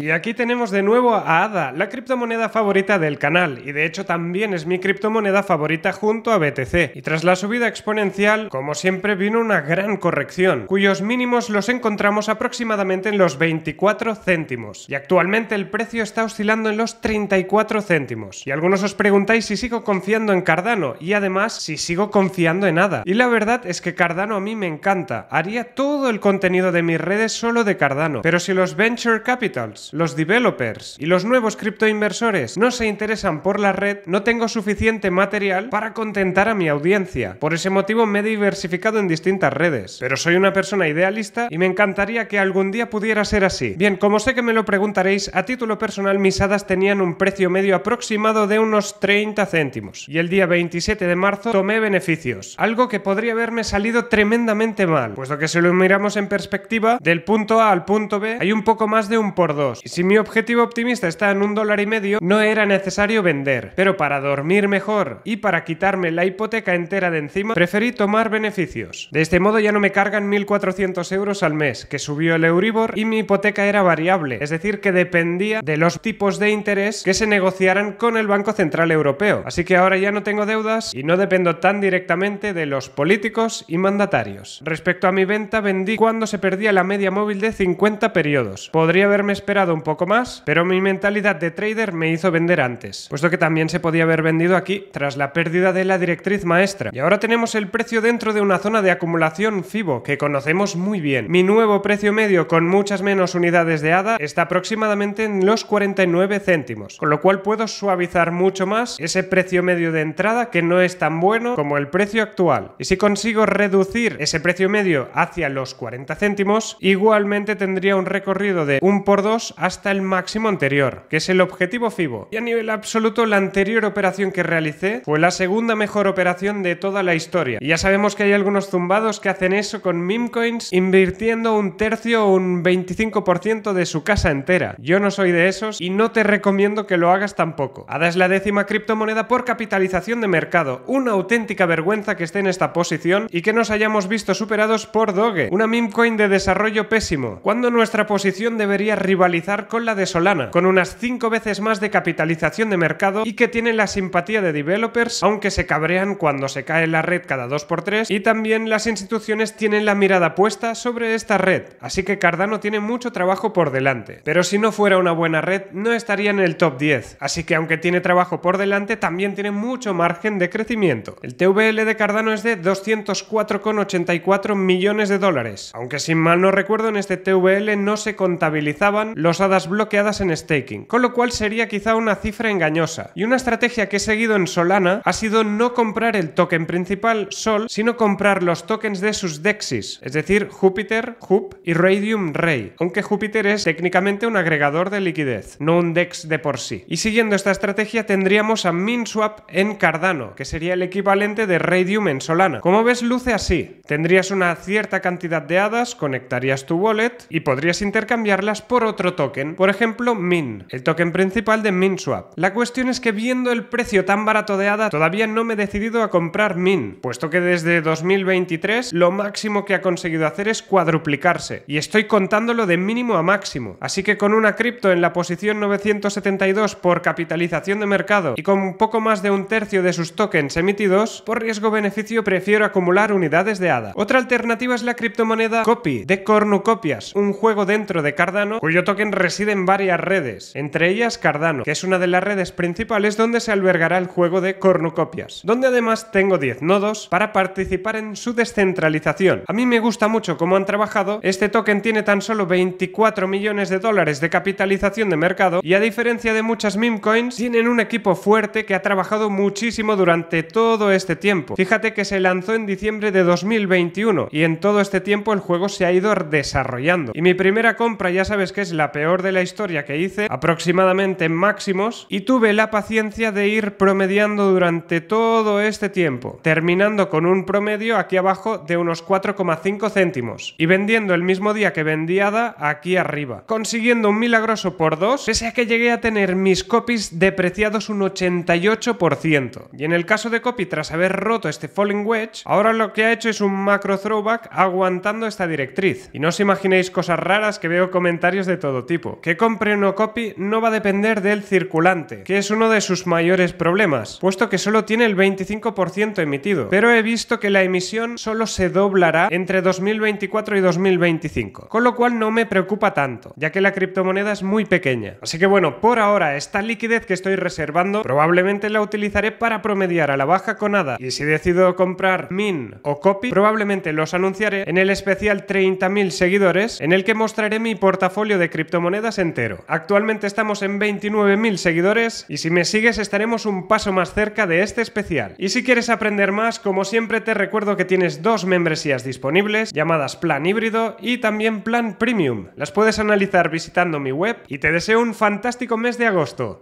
Y aquí tenemos de nuevo a ADA, la criptomoneda favorita del canal, y de hecho también es mi criptomoneda favorita junto a BTC. Y tras la subida exponencial, como siempre, vino una gran corrección, cuyos mínimos los encontramos aproximadamente en los 24 céntimos. Y actualmente el precio está oscilando en los 34 céntimos. Y algunos os preguntáis si sigo confiando en Cardano, y además si sigo confiando en ADA. Y la verdad es que Cardano a mí me encanta, haría todo el contenido de mis redes solo de Cardano, pero si los Venture Capitals los developers y los nuevos criptoinversores no se interesan por la red, no tengo suficiente material para contentar a mi audiencia. Por ese motivo me he diversificado en distintas redes. Pero soy una persona idealista y me encantaría que algún día pudiera ser así. Bien, como sé que me lo preguntaréis, a título personal mis hadas tenían un precio medio aproximado de unos 30 céntimos. Y el día 27 de marzo tomé beneficios, algo que podría haberme salido tremendamente mal, puesto que si lo miramos en perspectiva, del punto A al punto B hay un poco más de un por dos y Si mi objetivo optimista está en un dólar y medio, no era necesario vender. Pero para dormir mejor y para quitarme la hipoteca entera de encima, preferí tomar beneficios. De este modo ya no me cargan 1.400 euros al mes, que subió el Euribor y mi hipoteca era variable, es decir, que dependía de los tipos de interés que se negociaran con el Banco Central Europeo. Así que ahora ya no tengo deudas y no dependo tan directamente de los políticos y mandatarios. Respecto a mi venta, vendí cuando se perdía la media móvil de 50 periodos. Podría haberme esperado un poco más, pero mi mentalidad de trader me hizo vender antes, puesto que también se podía haber vendido aquí tras la pérdida de la directriz maestra. Y ahora tenemos el precio dentro de una zona de acumulación FIBO que conocemos muy bien. Mi nuevo precio medio con muchas menos unidades de ADA está aproximadamente en los 49 céntimos, con lo cual puedo suavizar mucho más ese precio medio de entrada que no es tan bueno como el precio actual. Y si consigo reducir ese precio medio hacia los 40 céntimos, igualmente tendría un recorrido de 1 por 2 hasta el máximo anterior, que es el objetivo FIBO. Y a nivel absoluto, la anterior operación que realicé fue la segunda mejor operación de toda la historia. Y ya sabemos que hay algunos zumbados que hacen eso con memecoins invirtiendo un tercio o un 25% de su casa entera. Yo no soy de esos y no te recomiendo que lo hagas tampoco. ADA es la décima criptomoneda por capitalización de mercado, una auténtica vergüenza que esté en esta posición y que nos hayamos visto superados por Doge, una memecoin de desarrollo pésimo, cuando nuestra posición debería rivalizar con la de Solana, con unas 5 veces más de capitalización de mercado y que tiene la simpatía de developers, aunque se cabrean cuando se cae la red cada 2x3 y también las instituciones tienen la mirada puesta sobre esta red, así que Cardano tiene mucho trabajo por delante. Pero si no fuera una buena red, no estaría en el top 10, así que aunque tiene trabajo por delante, también tiene mucho margen de crecimiento. El TVL de Cardano es de 204,84 millones de dólares, aunque sin mal no recuerdo en este TVL no se contabilizaban los hadas bloqueadas en staking, con lo cual sería quizá una cifra engañosa. Y una estrategia que he seguido en Solana ha sido no comprar el token principal Sol, sino comprar los tokens de sus DEXIS, es decir, Júpiter, Hoop y Radium Ray, aunque Júpiter es técnicamente un agregador de liquidez, no un DEX de por sí. Y siguiendo esta estrategia tendríamos a MinSwap en Cardano, que sería el equivalente de Radium en Solana. Como ves, luce así. Tendrías una cierta cantidad de hadas, conectarías tu wallet y podrías intercambiarlas por otro token token, por ejemplo MIN, el token principal de MinSwap. La cuestión es que viendo el precio tan barato de ADA, todavía no me he decidido a comprar MIN, puesto que desde 2023 lo máximo que ha conseguido hacer es cuadruplicarse, y estoy contándolo de mínimo a máximo. Así que con una cripto en la posición 972 por capitalización de mercado y con poco más de un tercio de sus tokens emitidos, por riesgo-beneficio prefiero acumular unidades de ADA. Otra alternativa es la criptomoneda Copy, de Cornucopias, un juego dentro de Cardano cuyo token residen varias redes, entre ellas Cardano, que es una de las redes principales donde se albergará el juego de cornucopias, donde además tengo 10 nodos para participar en su descentralización. A mí me gusta mucho cómo han trabajado, este token tiene tan solo 24 millones de dólares de capitalización de mercado y a diferencia de muchas meme coins, tienen un equipo fuerte que ha trabajado muchísimo durante todo este tiempo. Fíjate que se lanzó en diciembre de 2021 y en todo este tiempo el juego se ha ido desarrollando. Y mi primera compra ya sabes que es la peor de la historia que hice, aproximadamente en máximos, y tuve la paciencia de ir promediando durante todo este tiempo, terminando con un promedio aquí abajo de unos 4,5 céntimos, y vendiendo el mismo día que vendiada aquí arriba, consiguiendo un milagroso por dos, pese a que llegué a tener mis copies depreciados un 88%. Y en el caso de copy, tras haber roto este Falling Wedge, ahora lo que ha hecho es un macro throwback aguantando esta directriz. Y no os imaginéis cosas raras que veo comentarios de todo tipo tipo. Que compre no copy no va a depender del circulante, que es uno de sus mayores problemas, puesto que solo tiene el 25% emitido. Pero he visto que la emisión solo se doblará entre 2024 y 2025, con lo cual no me preocupa tanto, ya que la criptomoneda es muy pequeña. Así que bueno, por ahora esta liquidez que estoy reservando probablemente la utilizaré para promediar a la baja con nada y si decido comprar Min o Copy, probablemente los anunciaré en el especial 30.000 seguidores en el que mostraré mi portafolio de criptomonedas monedas entero. Actualmente estamos en 29.000 seguidores y si me sigues estaremos un paso más cerca de este especial. Y si quieres aprender más, como siempre te recuerdo que tienes dos membresías disponibles, llamadas Plan Híbrido y también Plan Premium. Las puedes analizar visitando mi web y te deseo un fantástico mes de agosto.